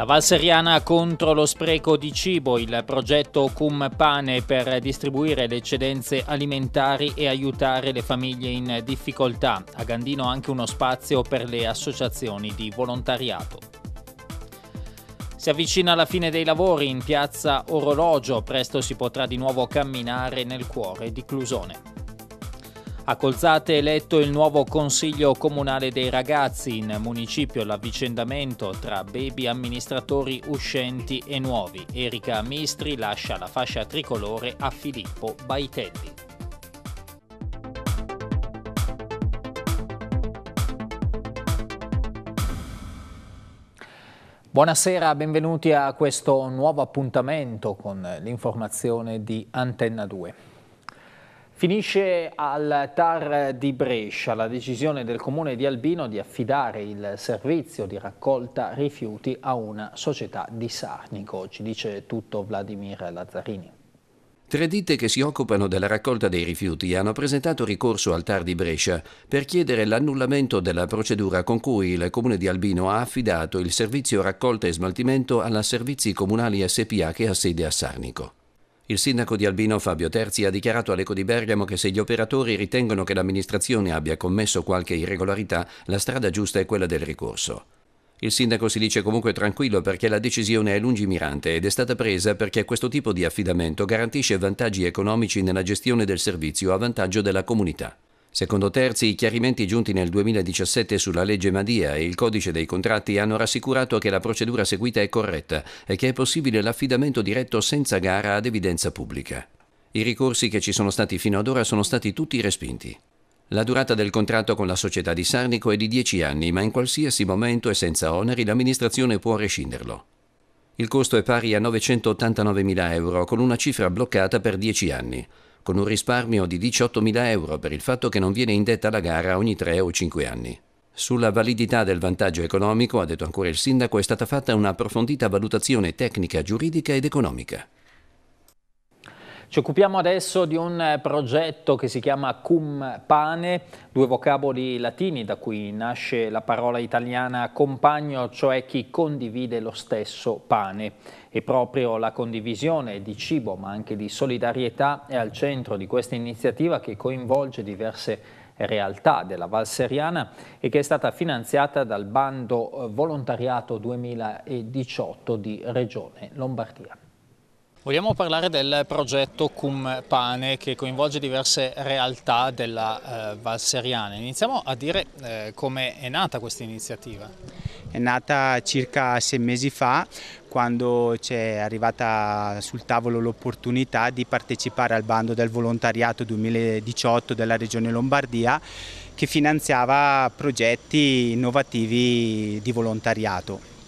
La Valseriana contro lo spreco di cibo, il progetto Cum Pane per distribuire le eccedenze alimentari e aiutare le famiglie in difficoltà. A Gandino anche uno spazio per le associazioni di volontariato. Si avvicina la fine dei lavori in piazza Orologio, presto si potrà di nuovo camminare nel cuore di Clusone. A Colzate è eletto il nuovo Consiglio Comunale dei Ragazzi, in municipio l'avvicendamento tra baby amministratori uscenti e nuovi. Erika Mistri lascia la fascia tricolore a Filippo Baitelli. Buonasera, benvenuti a questo nuovo appuntamento con l'informazione di Antenna 2. Finisce al TAR di Brescia la decisione del comune di Albino di affidare il servizio di raccolta rifiuti a una società di Sarnico. Ci dice tutto Vladimir Lazzarini. Tre ditte che si occupano della raccolta dei rifiuti hanno presentato ricorso al TAR di Brescia per chiedere l'annullamento della procedura con cui il comune di Albino ha affidato il servizio raccolta e smaltimento alla Servizi Comunali SPA che ha sede a Sarnico. Il sindaco di Albino Fabio Terzi ha dichiarato all'Eco di Bergamo che se gli operatori ritengono che l'amministrazione abbia commesso qualche irregolarità, la strada giusta è quella del ricorso. Il sindaco si dice comunque tranquillo perché la decisione è lungimirante ed è stata presa perché questo tipo di affidamento garantisce vantaggi economici nella gestione del servizio a vantaggio della comunità. Secondo Terzi, i chiarimenti giunti nel 2017 sulla legge Madia e il codice dei contratti hanno rassicurato che la procedura seguita è corretta e che è possibile l'affidamento diretto senza gara ad evidenza pubblica. I ricorsi che ci sono stati fino ad ora sono stati tutti respinti. La durata del contratto con la società di Sarnico è di 10 anni, ma in qualsiasi momento e senza oneri l'amministrazione può rescinderlo. Il costo è pari a 989.000 euro, con una cifra bloccata per 10 anni con un risparmio di 18.000 euro per il fatto che non viene indetta la gara ogni 3 o 5 anni. Sulla validità del vantaggio economico, ha detto ancora il sindaco, è stata fatta un'approfondita valutazione tecnica, giuridica ed economica. Ci occupiamo adesso di un eh, progetto che si chiama Cum Pane, due vocaboli latini da cui nasce la parola italiana compagno, cioè chi condivide lo stesso pane. E proprio la condivisione di cibo, ma anche di solidarietà, è al centro di questa iniziativa che coinvolge diverse realtà della Val Seriana e che è stata finanziata dal bando Volontariato 2018 di Regione Lombardia. Vogliamo parlare del progetto Cum Pane che coinvolge diverse realtà della eh, Valseriana. Iniziamo a dire eh, come è nata questa iniziativa. È nata circa sei mesi fa quando ci è arrivata sul tavolo l'opportunità di partecipare al bando del volontariato 2018 della Regione Lombardia che finanziava progetti innovativi di volontariato.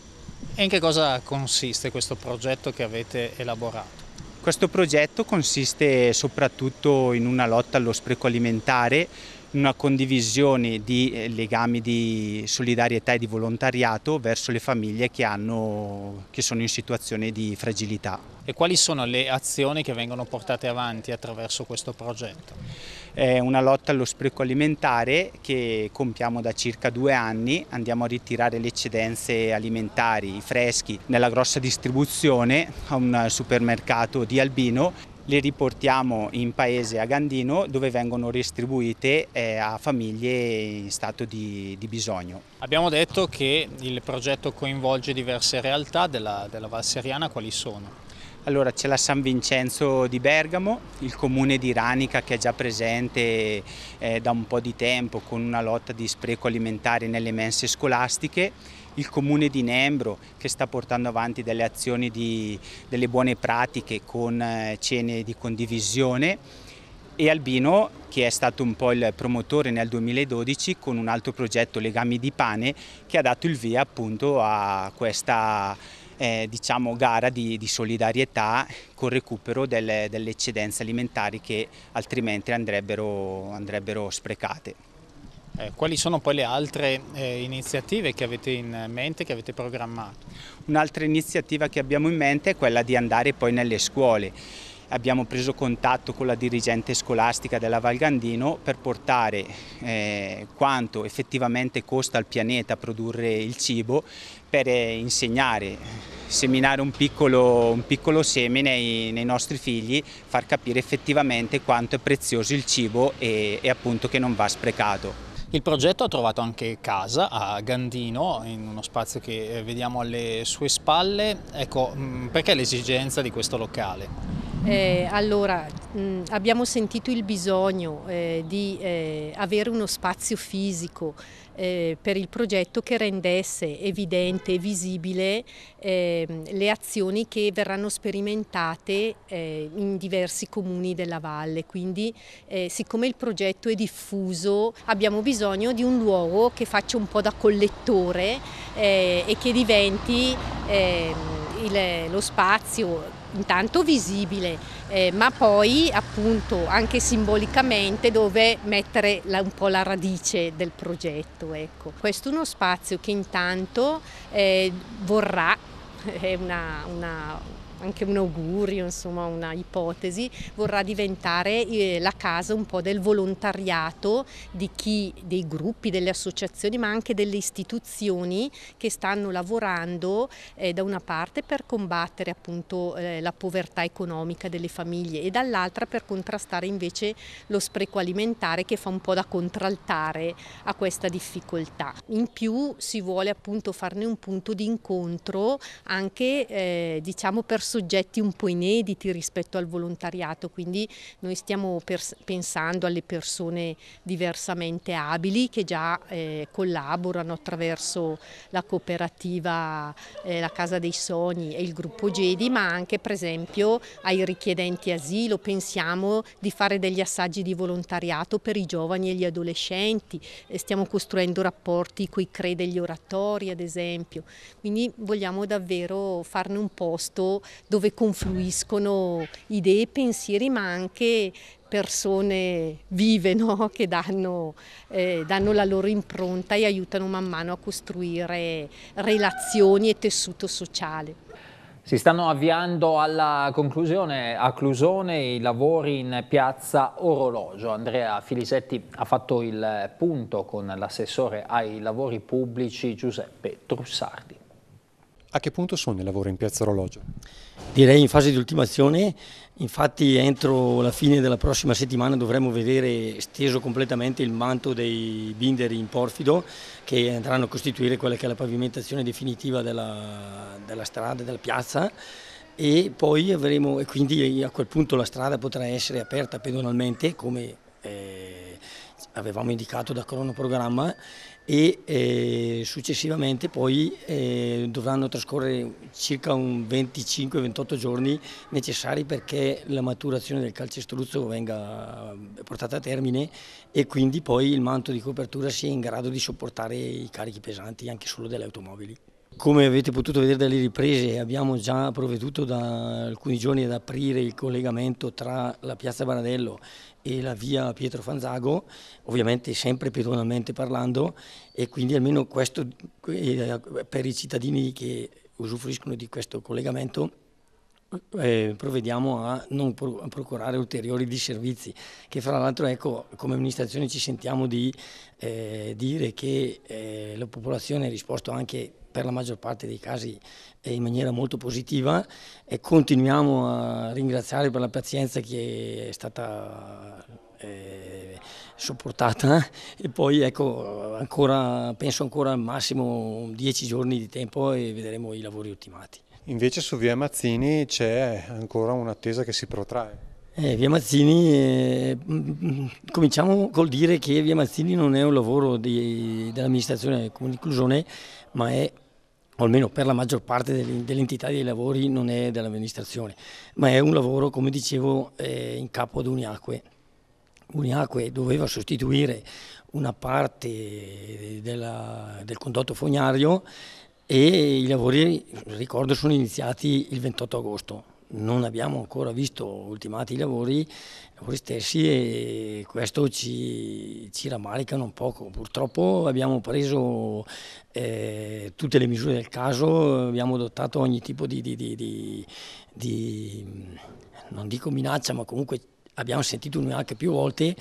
E in che cosa consiste questo progetto che avete elaborato? Questo progetto consiste soprattutto in una lotta allo spreco alimentare, in una condivisione di eh, legami di solidarietà e di volontariato verso le famiglie che, hanno, che sono in situazione di fragilità. E quali sono le azioni che vengono portate avanti attraverso questo progetto? È una lotta allo spreco alimentare che compiamo da circa due anni, andiamo a ritirare le eccedenze alimentari, i freschi, nella grossa distribuzione a un supermercato di Albino le riportiamo in paese a Gandino dove vengono distribuite eh, a famiglie in stato di, di, bisogno. Abbiamo detto che il progetto coinvolge diverse realtà della, della Valseriana, quali sono? Allora c'è la San Vincenzo di Bergamo, il comune di Ranica che è già presente eh, da un po' di tempo con una lotta di spreco alimentare nelle mense scolastiche, il comune di Nembro che sta portando avanti delle azioni di, delle buone pratiche con eh, cene di condivisione e Albino che è stato un po' il promotore nel 2012 con un altro progetto Legami di Pane che ha dato il via appunto a questa eh, diciamo, gara di, di, solidarietà con recupero delle, delle, eccedenze alimentari che altrimenti andrebbero, andrebbero sprecate. Eh, quali sono poi le altre eh, iniziative che avete in mente, che avete programmato? Un'altra iniziativa che abbiamo in mente è quella di andare poi nelle scuole abbiamo preso contatto con la dirigente scolastica della Valgandino per portare eh, quanto effettivamente costa al pianeta produrre il cibo per eh, insegnare, seminare un piccolo, un piccolo seme nei, nei, nostri figli, far capire effettivamente quanto è prezioso il cibo e, e appunto che non va sprecato. Il progetto ha trovato anche casa a Gandino, in uno spazio che eh, vediamo alle sue spalle. Ecco, mm, perché l'esigenza di questo locale? Eh, allora, mh, abbiamo sentito il bisogno eh, di eh, avere uno spazio fisico eh, per il progetto che rendesse evidente e visibile ehm, le azioni che verranno sperimentate eh, in diversi comuni della valle. Quindi, eh, siccome il progetto è diffuso, abbiamo bisogno di un luogo che faccia un po' da collettore e che diventi ehm, il, lo spazio intanto visibile, eh, ma poi appunto anche simbolicamente dove mettere la, un po' la radice del progetto. Ecco. Questo è uno spazio che intanto eh, vorrà, è una, una anche un augurio, insomma una ipotesi, vorrà diventare eh, la casa un po' del volontariato di chi, dei gruppi, delle associazioni, ma anche delle istituzioni che stanno lavorando eh, da una parte per combattere appunto eh, la povertà economica delle famiglie e dall'altra per contrastare invece lo spreco alimentare che fa un po' da contraltare a questa difficoltà. In più si vuole appunto farne un punto di incontro anche eh, diciamo per soggetti un po' inediti rispetto al volontariato, quindi noi stiamo pensando alle persone diversamente abili che già eh, collaborano attraverso la cooperativa eh, La Casa dei Sogni e il gruppo Gedi, ma anche per esempio ai richiedenti asilo, pensiamo di fare degli assaggi di volontariato per i giovani e gli adolescenti, eh, stiamo costruendo rapporti con i CRE degli oratori ad esempio, quindi vogliamo davvero farne un posto dove confluiscono idee, pensieri ma anche persone vive no? che danno, eh, danno, la loro impronta e aiutano man mano a costruire relazioni e tessuto sociale. Si stanno avviando alla conclusione a Clusone i lavori in piazza Orologio. Andrea Filisetti ha fatto il punto con l'assessore ai lavori pubblici Giuseppe Trussardi. A che punto sono i lavori in Piazza Orologio? Direi in fase di ultimazione, infatti entro la fine della prossima settimana dovremo vedere steso completamente il manto dei binderi in porfido che andranno a costituire quella che è la pavimentazione definitiva della, della strada, della piazza e poi avremo, e quindi a quel punto la strada potrà essere aperta pedonalmente come eh, avevamo indicato da cronoprogramma e eh, successivamente poi eh, dovranno trascorrere circa 25-28 giorni necessari perché la maturazione del calcestruzzo venga portata a termine e quindi poi il manto di copertura sia in grado di sopportare i carichi pesanti anche solo delle automobili. Come avete potuto vedere dalle riprese abbiamo già provveduto da alcuni giorni ad aprire il collegamento tra la piazza Banadello e la via Pietro Fanzago, ovviamente sempre pedonalmente parlando e quindi almeno questo eh, per i cittadini che usufruiscono di questo collegamento eh, provvediamo a non procurare ulteriori disservizi, che fra l'altro ecco, come amministrazione ci sentiamo di eh, dire che eh, la popolazione ha risposto anche per la maggior parte dei casi è in maniera molto positiva e continuiamo a ringraziare per la pazienza che è stata eh, sopportata e poi ecco ancora, penso ancora al massimo 10 giorni di tempo e vedremo i lavori ultimati. Invece su via Mazzini c'è ancora un'attesa che si protrae. Eh, via Mazzini, eh, mm, mm, cominciamo col dire che Via Mazzini non è un lavoro dell'amministrazione comune di Clusione, ma è o almeno per la maggior parte dell'entità dei lavori non è dell'amministrazione, ma è un lavoro, come dicevo, eh, in capo ad Uniacque. Uniacque doveva sostituire una parte eh, della, del condotto fognario e i lavori, ricordo, sono iniziati il 28 agosto non abbiamo ancora visto ultimati i lavori, lavori stessi e questo ci, ci rammarica non poco. Purtroppo abbiamo preso eh, tutte le misure del caso, abbiamo adottato ogni tipo di, di, di, di non dico minaccia, ma comunque abbiamo sentito anche più volte,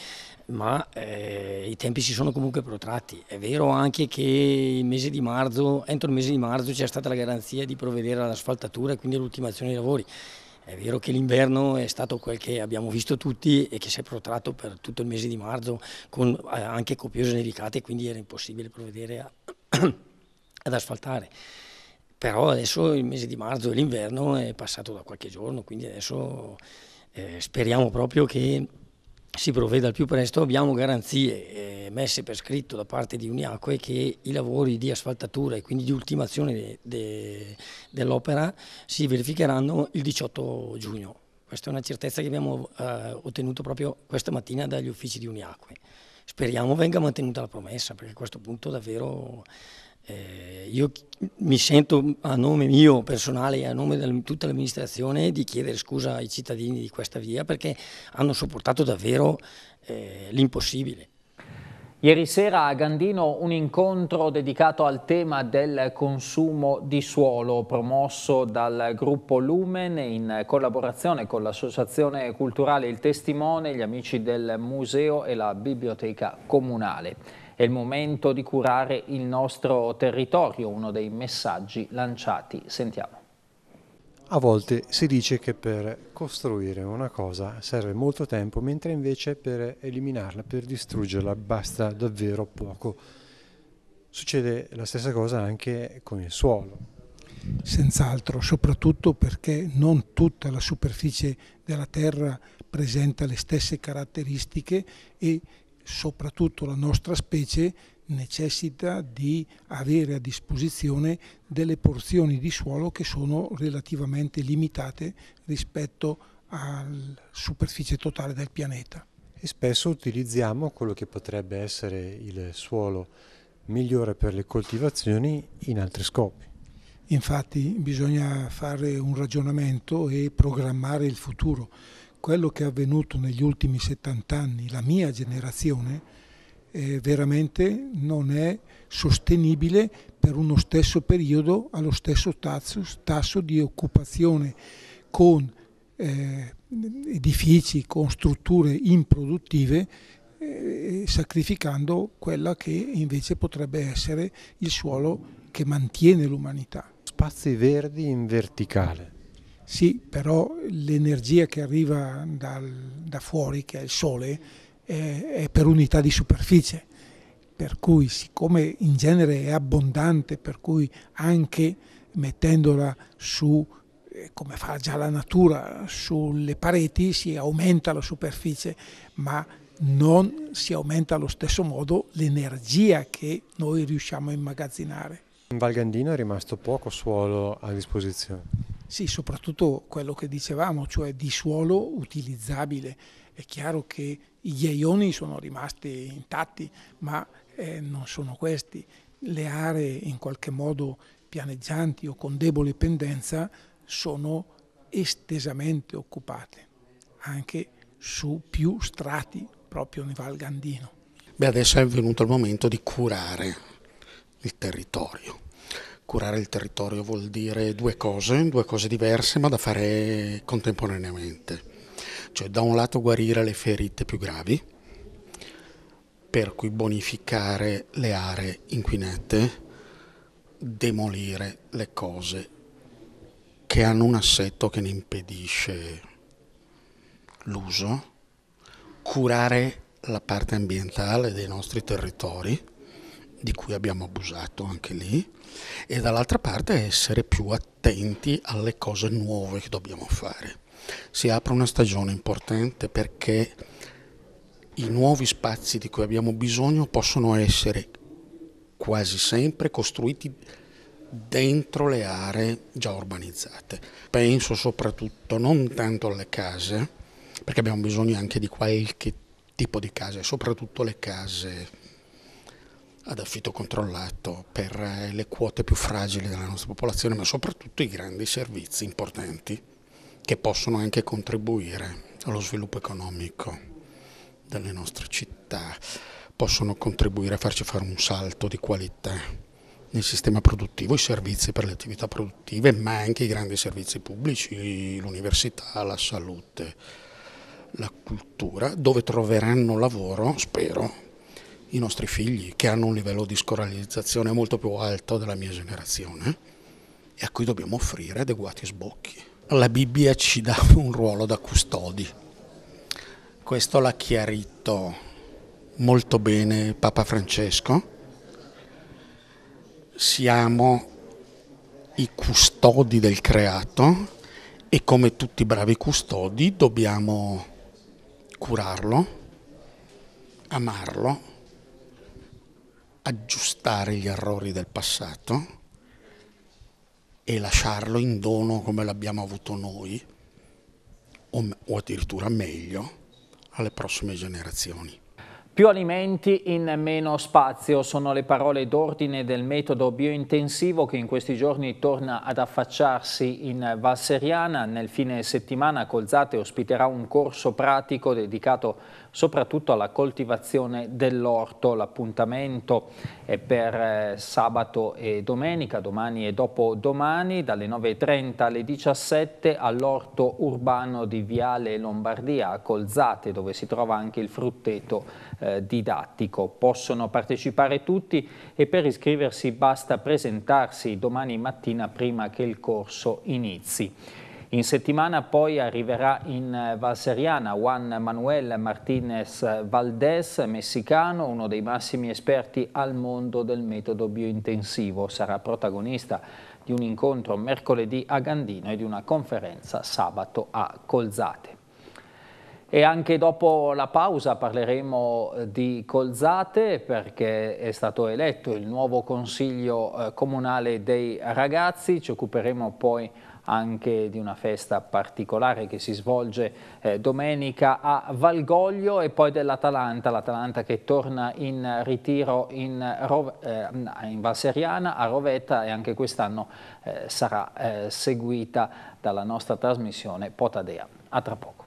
ma eh, i tempi si sono comunque protratti. È vero anche che il mese di marzo, entro il mese di marzo c'è stata la garanzia di provvedere all'asfaltatura e quindi all'ultimazione dei lavori. È vero che l'inverno è stato quel che abbiamo visto tutti e che si è protratto per tutto il mese di marzo con eh, anche copiose nevicate, quindi era impossibile provvedere a, ad asfaltare. Però adesso il mese di marzo e l'inverno è passato da qualche giorno, quindi adesso eh, speriamo proprio che si provveda al più presto, abbiamo garanzie eh, messe per scritto da parte di Uniacque che i lavori di asfaltatura e quindi di ultimazione de, de, dell'opera si verificheranno il 18 giugno. Questa è una certezza che abbiamo eh, ottenuto proprio questa mattina dagli uffici di Uniacque. Speriamo venga mantenuta la promessa perché a questo punto davvero eh, io mi sento a nome mio personale e a nome di tutta l'amministrazione di chiedere scusa ai cittadini di questa via perché hanno sopportato davvero eh, l'impossibile. Ieri sera a Gandino un incontro dedicato al tema del consumo di suolo promosso dal gruppo Lumen in collaborazione con l'associazione culturale Il Testimone, gli amici del museo e la biblioteca comunale. È il momento di curare il nostro territorio, uno dei messaggi lanciati. Sentiamo. A volte si dice che per costruire una cosa serve molto tempo, mentre invece per eliminarla, per distruggerla, basta davvero poco. Succede la stessa cosa anche con il suolo. Senz'altro, soprattutto perché non tutta la superficie della Terra presenta le stesse caratteristiche e soprattutto la nostra specie necessita di avere a disposizione delle porzioni di suolo che sono relativamente limitate rispetto alla superficie totale del pianeta. E spesso utilizziamo quello che potrebbe essere il suolo migliore per le coltivazioni in altri scopi. Infatti bisogna fare un ragionamento e programmare il futuro quello che è avvenuto negli ultimi 70 anni, la mia generazione, eh, veramente non è sostenibile per uno stesso periodo allo stesso tasso, tasso di occupazione con eh, edifici, con strutture improduttive eh, sacrificando quella che invece potrebbe essere il suolo che mantiene l'umanità. Spazi verdi in verticale. Sì, però l'energia che arriva dal, da fuori, che è il sole, è, è per unità di superficie per cui siccome in genere è abbondante, per cui anche mettendola su, eh, come fa già la natura, sulle pareti si aumenta la superficie, ma non si aumenta allo stesso modo l'energia che noi riusciamo a immagazzinare. In Val Gandino è rimasto poco suolo a disposizione. Sì, soprattutto quello che dicevamo, cioè di suolo utilizzabile. È chiaro che gli ghiaioni sono rimasti intatti, ma eh, non sono questi. Le aree in qualche modo pianeggianti o con debole pendenza sono estesamente occupate, anche su più strati proprio nel Val Gandino. Beh, adesso è venuto il momento di curare il territorio. Curare il territorio vuol dire due cose, due cose diverse ma da fare contemporaneamente. Cioè da un lato guarire le ferite più gravi, per cui bonificare le aree inquinate, demolire le cose che hanno un assetto che ne impedisce l'uso, curare la parte ambientale dei nostri territori di cui abbiamo abusato anche lì, e dall'altra parte essere più attenti alle cose nuove che dobbiamo fare. Si apre una stagione importante perché i nuovi spazi di cui abbiamo bisogno possono essere quasi sempre costruiti dentro le aree già urbanizzate. Penso soprattutto non tanto alle case, perché abbiamo bisogno anche di qualche tipo di case, soprattutto le case ad affitto controllato per eh, le quote più fragili della nostra popolazione, ma soprattutto i grandi servizi importanti che possono anche contribuire allo sviluppo economico delle nostre città, possono contribuire a farci fare un salto di qualità nel sistema produttivo, i servizi per le attività produttive, ma anche i grandi servizi pubblici, l'università, la salute, la cultura, dove troveranno lavoro, spero, i nostri figli che hanno un livello di scoralizzazione molto più alto della mia generazione e a cui dobbiamo offrire adeguati sbocchi. La Bibbia ci dà un ruolo da custodi, questo l'ha chiarito molto bene Papa Francesco, siamo i custodi del creato e come tutti i bravi custodi dobbiamo curarlo, amarlo aggiustare gli errori del passato e lasciarlo in dono come l'abbiamo avuto noi, o, o addirittura meglio, alle prossime generazioni. Più alimenti in meno spazio sono le parole d'ordine del metodo biointensivo che in questi giorni torna ad affacciarsi in Valseriana. Nel fine settimana Colzate ospiterà un corso pratico dedicato soprattutto alla coltivazione dell'orto. L'appuntamento è per eh, sabato e domenica, domani e dopodomani, dalle 9.30 alle 17 all'orto urbano di Viale Lombardia a Colzate, dove si trova anche il frutteto eh, didattico. Possono partecipare tutti e per iscriversi basta presentarsi domani mattina prima che il corso inizi. In settimana poi arriverà in eh, Valseriana Juan Manuel Martinez Valdés, messicano, uno dei massimi esperti al mondo del metodo biointensivo. Sarà protagonista di un incontro mercoledì a Gandino e di una conferenza sabato a Colzate. E anche dopo la pausa parleremo eh, di Colzate perché è stato eletto il nuovo consiglio eh, comunale dei ragazzi, ci occuperemo poi di anche di una festa particolare che si svolge eh, domenica a Valgoglio e poi dell'Atalanta, l'Atalanta che torna in ritiro in, eh, in Valseriana, a Rovetta e anche quest'anno eh, sarà eh, seguita dalla nostra trasmissione Potadea. A tra poco.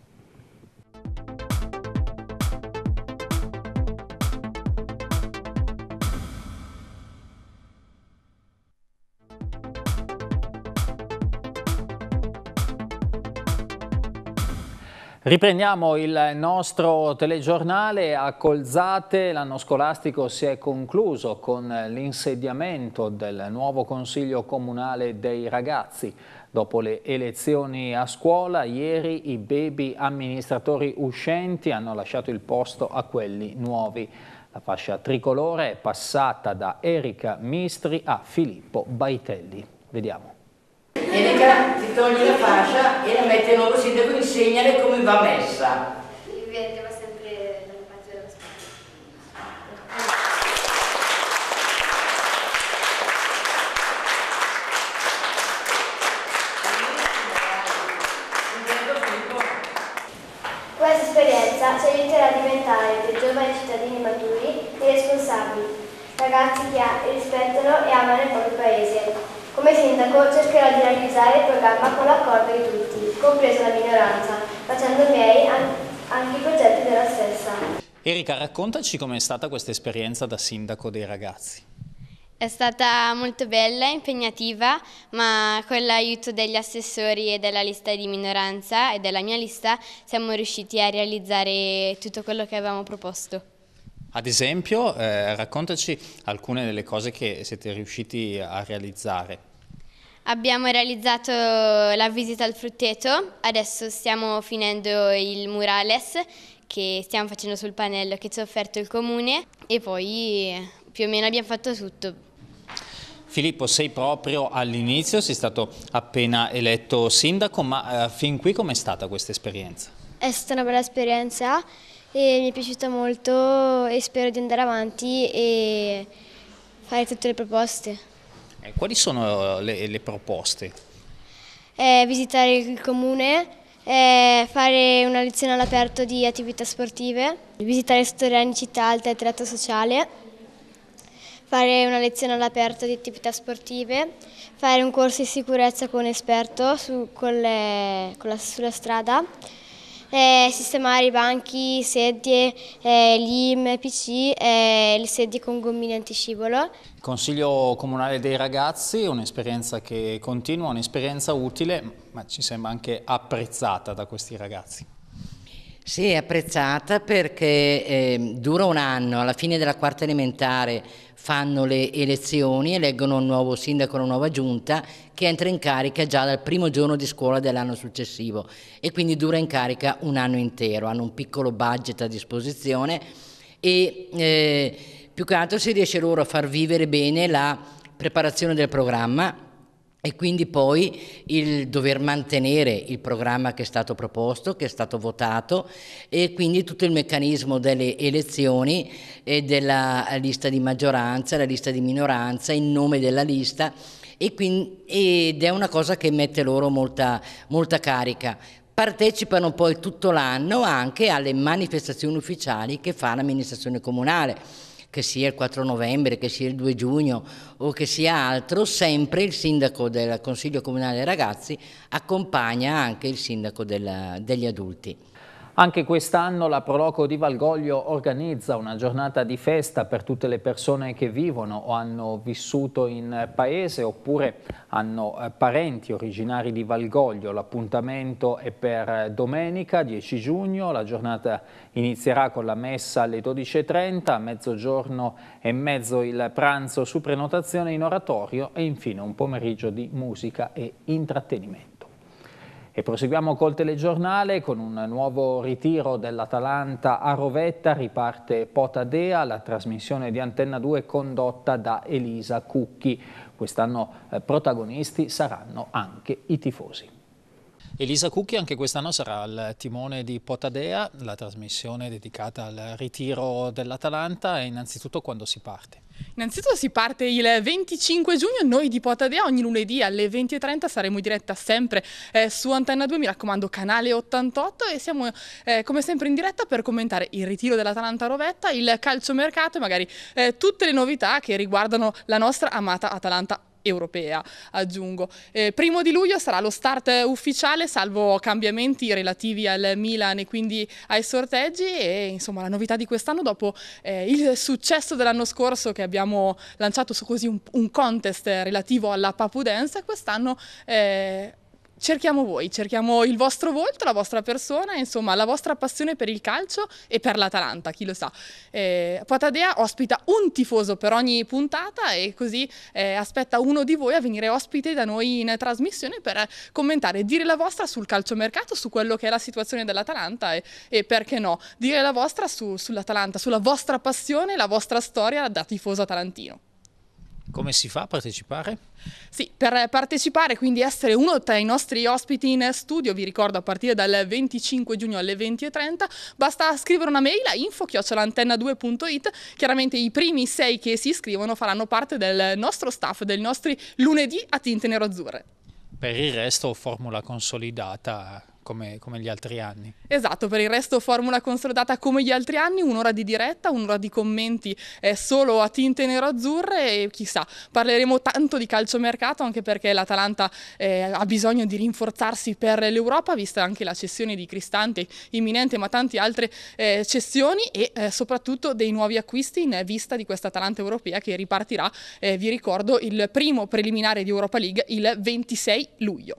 Riprendiamo il nostro telegiornale a Colzate. L'anno scolastico si è concluso con l'insediamento del nuovo Consiglio Comunale dei Ragazzi. Dopo le elezioni a scuola, ieri i baby amministratori uscenti hanno lasciato il posto a quelli nuovi. La fascia tricolore è passata da Erika Mistri a Filippo Baitelli. Vediamo domenica ti togli la fascia e la metti al nuovo sindaco e insegnale come va messa. programma con l'accordo di tutti, compresa la minoranza, facendo miei anche i progetti della stessa. Erika, raccontaci com'è stata questa esperienza da sindaco dei ragazzi. È stata molto bella, impegnativa, ma con l'aiuto degli assessori e della lista di minoranza e della mia lista siamo riusciti a realizzare tutto quello che avevamo proposto. Ad esempio, eh, raccontaci alcune delle cose che siete riusciti a realizzare. Abbiamo realizzato la visita al frutteto, adesso stiamo finendo il murales che stiamo facendo sul pannello che ci ha offerto il comune e poi più o meno abbiamo fatto tutto. Filippo, sei proprio all'inizio, sei stato appena eletto sindaco, ma eh, fin qui com'è stata questa esperienza? È stata una bella esperienza e mi è piaciuta molto e spero di andare avanti e fare tutte le proposte. Eh, quali sono eh, le, le proposte? Eh, visitare il comune, eh, fare una lezione all'aperto di attività sportive, visitare storia in città, e teatro sociale, fare una lezione all'aperto di attività sportive, fare un corso di sicurezza con un esperto su, con le, con la, sulla strada, eh, sistemare i banchi, sedie, eh, l'IM, PC, eh, le sedie con gommini antiscivolo. Consiglio Comunale dei Ragazzi, un'esperienza che continua, un'esperienza utile, ma ci sembra anche apprezzata da questi ragazzi. Sì, è apprezzata perché eh, dura un anno, alla fine della quarta elementare fanno le elezioni, eleggono un nuovo sindaco, una nuova giunta che entra in carica già dal primo giorno di scuola dell'anno successivo e quindi dura in carica un anno intero, hanno un piccolo budget a disposizione e eh, più che altro si riesce loro a far vivere bene la preparazione del programma e quindi poi il dover mantenere il programma che è stato proposto, che è stato votato e quindi tutto il meccanismo delle elezioni e della lista di maggioranza, la lista di minoranza, in nome della lista e quindi, ed è una cosa che mette loro molta, molta carica. Partecipano poi tutto l'anno anche alle manifestazioni ufficiali che fa l'amministrazione comunale che sia il 4 novembre, che sia il 2 giugno o che sia altro, sempre il sindaco del Consiglio Comunale dei Ragazzi accompagna anche il sindaco della, degli adulti. Anche quest'anno la Proloco di Valgoglio organizza una giornata di festa per tutte le persone che vivono o hanno vissuto in paese oppure hanno eh, parenti originari di Valgoglio. L'appuntamento è per domenica 10 giugno, la giornata inizierà con la messa alle 12.30, a mezzogiorno e mezzo il pranzo su prenotazione in oratorio e infine un pomeriggio di musica e intrattenimento. E proseguiamo col telegiornale con un nuovo ritiro dell'Atalanta a Rovetta, riparte Potadea, la trasmissione di Antenna 2 condotta da Elisa Cucchi. Quest'anno eh, protagonisti saranno anche i tifosi. Elisa Cucchi anche quest'anno sarà al timone di Potadea, la trasmissione dedicata al ritiro dell'Atalanta e innanzitutto quando si parte. Innanzitutto si parte il 25 giugno, noi di Potadea ogni lunedì alle 20.30 saremo in diretta sempre eh, su Antenna 2, mi raccomando canale 88 e siamo eh, come sempre in diretta per commentare il ritiro dell'Atalanta Rovetta, il calciomercato e magari eh, tutte le novità che riguardano la nostra amata Atalanta europea, aggiungo. Eh, primo di luglio sarà lo start ufficiale, salvo cambiamenti relativi al Milan e quindi ai sorteggi e insomma la novità di quest'anno dopo eh, il successo dell'anno scorso che abbiamo lanciato su così un, un contest relativo alla Papu Dance, quest'anno eh, cerchiamo voi, cerchiamo il vostro volto, la vostra persona, insomma la vostra passione per il calcio e per l'Atalanta, chi lo sa. Eh, Patadea ospita un tifoso per ogni puntata e così eh, aspetta uno di voi a venire ospite da noi in trasmissione per commentare, dire la vostra sul calciomercato, su quello che è la situazione dell'Atalanta e, e, perché no, dire la vostra su, sull'Atalanta, sulla vostra passione, la vostra storia da tifoso atalantino. Come si fa a partecipare? Sì, per partecipare, quindi essere uno tra i nostri ospiti in studio, vi ricordo a partire dal 25 giugno alle 20.30, basta scrivere una mail a info-antenna2.it. Chiaramente i primi sei che si iscrivono faranno parte del nostro staff, dei nostri lunedì a tinte nero-azzurre. Per il resto formula consolidata come, come, gli altri anni. Esatto, per il resto formula consolidata come gli altri anni, un'ora di diretta, un'ora di commenti eh, solo a tinte nero-azzurre e chissà, parleremo tanto di calciomercato anche perché l'Atalanta eh, ha bisogno di rinforzarsi per l'Europa, vista anche la cessione di Cristante imminente ma tante altre eh, cessioni e eh, soprattutto dei nuovi acquisti in vista di questa Atalanta europea che ripartirà, eh, vi ricordo, il primo preliminare di Europa League il 26 luglio.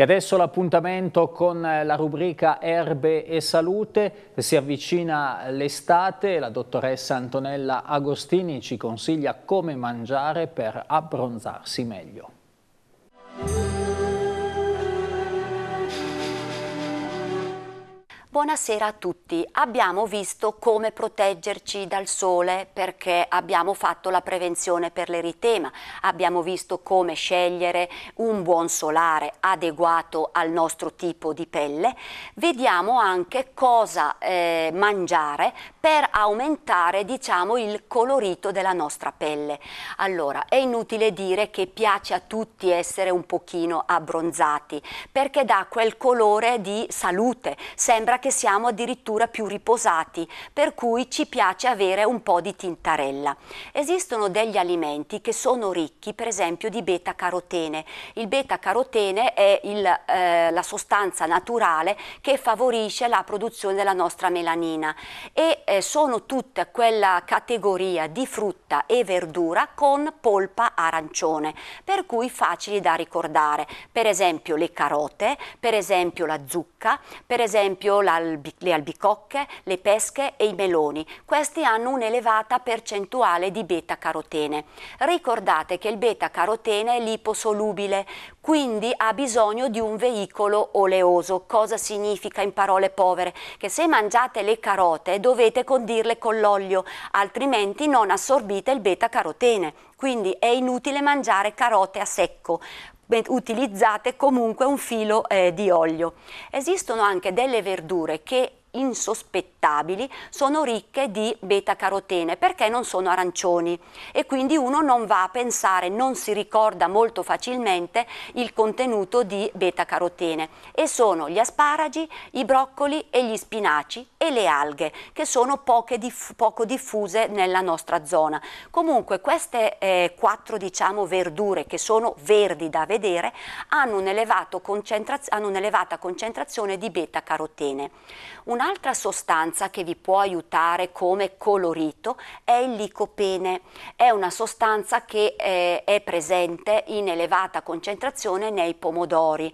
E adesso l'appuntamento con eh, la rubrica Erbe e Salute. Si avvicina l'estate, la dottoressa Antonella Agostini ci consiglia come mangiare per abbronzarsi meglio. Buonasera a tutti. Abbiamo visto come proteggerci dal sole perché abbiamo fatto la prevenzione per l'eritema, abbiamo visto come scegliere un buon solare adeguato al nostro tipo di pelle. Vediamo anche cosa eh, mangiare per aumentare diciamo, il colorito della nostra pelle. Allora, è inutile dire che piace a tutti essere un pochino abbronzati perché dà quel colore di salute. Sembra che siamo addirittura più riposati, per cui ci piace avere un po' di tintarella. Esistono degli alimenti che sono ricchi, per esempio, di beta-carotene. Il beta-carotene è il, eh, la sostanza naturale che favorisce la produzione della nostra melanina e eh, sono tutta quella categoria di frutta e verdura con polpa arancione, per cui facili da ricordare. Per esempio le carote, per esempio la zucca, per esempio la albi, le albicocche, le pesche e i meloni. Questi hanno un'elevata percentuale di beta-carotene. Ricordate che il beta-carotene è liposolubile, quindi ha bisogno di un veicolo oleoso. Cosa significa in parole povere? Che se mangiate le carote dovete condirle con l'olio, altrimenti non assorbite il beta-carotene. Quindi è inutile mangiare carote a secco utilizzate comunque un filo eh, di olio. Esistono anche delle verdure che insospettabili sono ricche di beta-carotene perché non sono arancioni e quindi uno non va a pensare, non si ricorda molto facilmente il contenuto di beta-carotene e sono gli asparagi, i broccoli e gli spinaci e le alghe che sono diff poco diffuse nella nostra zona. Comunque queste eh, quattro diciamo verdure che sono verdi da vedere hanno un'elevata concentrazione di beta-carotene. Un'altra sostanza che vi può aiutare come colorito è il licopene. È una sostanza che eh, è presente in elevata concentrazione nei pomodori.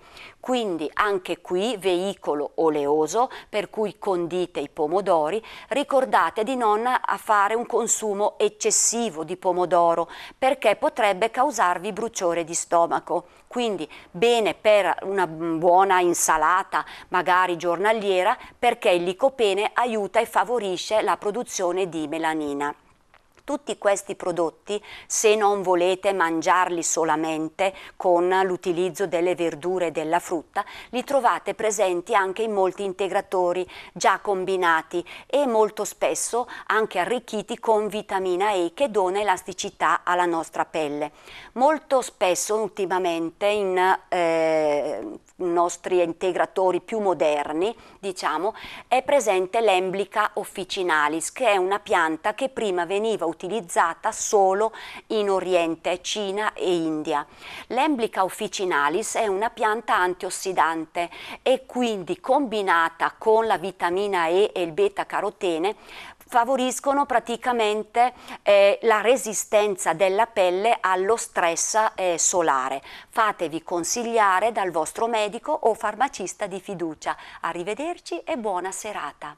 Quindi anche qui veicolo oleoso per cui condite i pomodori, ricordate di non fare un consumo eccessivo di pomodoro perché potrebbe causarvi bruciore di stomaco. Quindi bene per una buona insalata, magari giornaliera, perché il licopene aiuta e favorisce la produzione di melanina. Tutti questi prodotti, se non volete mangiarli solamente con l'utilizzo delle verdure e della frutta, li trovate presenti anche in molti integratori già combinati e molto spesso anche arricchiti con vitamina E che dona elasticità alla nostra pelle. Molto spesso ultimamente in eh, nostri integratori più moderni, diciamo, è presente l'emblica officinalis, che è una pianta che prima veniva utilizzata solo in Oriente, Cina e India. L'emblica officinalis è una pianta antiossidante e quindi combinata con la vitamina E e il beta-carotene favoriscono praticamente eh, la resistenza della pelle allo stress eh, solare. Fatevi consigliare dal vostro medico o farmacista di fiducia. Arrivederci e buona serata.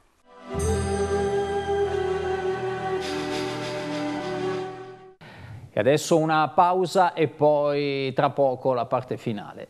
E adesso una pausa e poi tra poco la parte finale.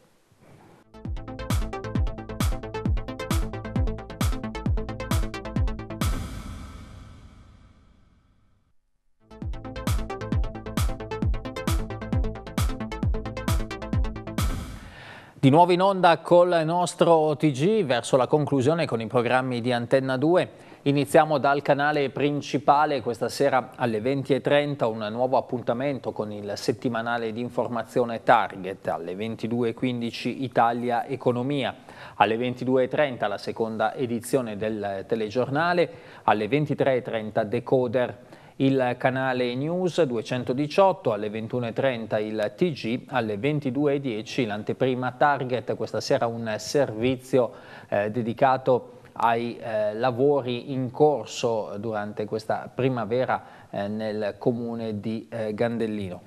Di nuovo in onda col nostro TG verso la conclusione con i programmi di Antenna 2. Iniziamo dal canale principale questa sera alle 20.30 un nuovo appuntamento con il settimanale di informazione Target alle 22.15 Italia Economia, alle 22.30 la seconda edizione del telegiornale, alle 23.30 Decoder il canale News 218 alle 21.30 il TG, alle 22.10 l'anteprima Target, questa sera un servizio eh, dedicato ai eh, lavori in corso durante questa primavera eh, nel comune di eh, Gandellino.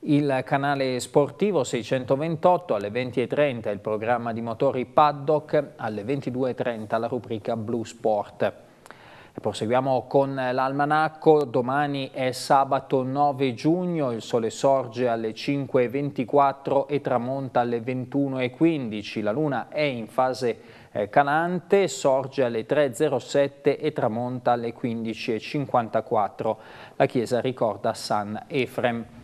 Il canale sportivo 628 alle 20.30 il programma di motori paddock, alle 22.30 la rubrica Blue Sport. Proseguiamo con l'almanacco, domani è sabato 9 giugno, il sole sorge alle 5.24 e tramonta alle 21.15, la luna è in fase eh, calante, sorge alle 3.07 e tramonta alle 15.54. La chiesa ricorda San Efrem.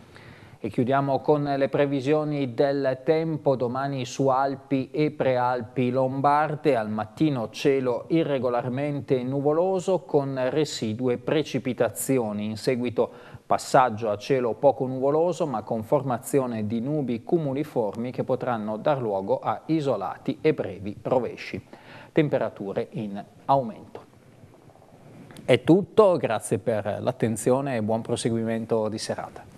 E chiudiamo con le previsioni del tempo domani su Alpi e Prealpi Lombarde. Al mattino cielo irregolarmente nuvoloso con residue precipitazioni. In seguito passaggio a cielo poco nuvoloso ma con formazione di nubi cumuliformi che potranno dar luogo a isolati e brevi rovesci. Temperature in aumento. È tutto, grazie per l'attenzione e buon proseguimento di serata.